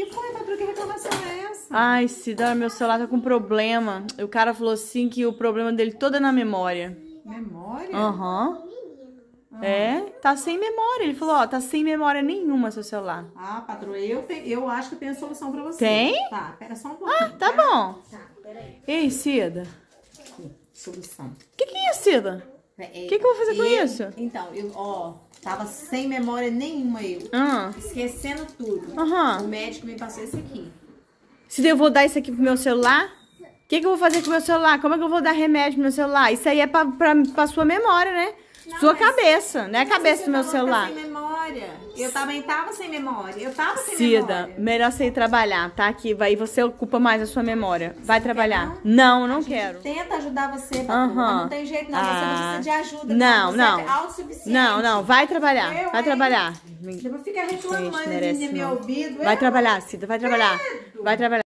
Que foi, Patrícia? Que reclamação é essa? Ai, Cida, meu celular tá com problema. O cara falou assim que o problema dele todo é na memória. Memória? Aham. Uhum. Ah. É, tá sem memória. Ele falou, ó, tá sem memória nenhuma seu celular. Ah, patroa, eu, eu acho que tenho a solução pra você. Tem? Tá, pera só um ah, pouquinho. Ah, tá bom. Tá, peraí. Ei, Cida. solução. O que, que é, Cida? O né, que, que, eu vou fazer com isso? Então, eu, ó, tava sem memória nenhuma eu. Ah. Esquecendo tudo. Uhum. O médico me passou isso aqui. Se eu vou dar isso aqui pro meu celular? O que, que, eu vou fazer com o meu celular? Como é que eu vou dar remédio pro meu celular? Isso aí é pra, pra, pra sua memória, né? Não, sua cabeça, né? não é a cabeça do meu celular. Sem memória memória. Eu também tava sem memória. Eu tava sem Cida, memória. Cida, melhor você ir trabalhar, tá? Que vai, você ocupa mais a sua memória. Vai você trabalhar. Quer, não, não, não quero. tenta ajudar você, uh -huh. Não tem jeito, não. Ah. Você precisa de ah. ajuda. Não, é não. É não, não. Vai trabalhar. Eu, vai trabalhar. Depois fica reclamando de meu ouvido. Vai trabalhar, Cida. Vai trabalhar. Credo. Vai trabalhar.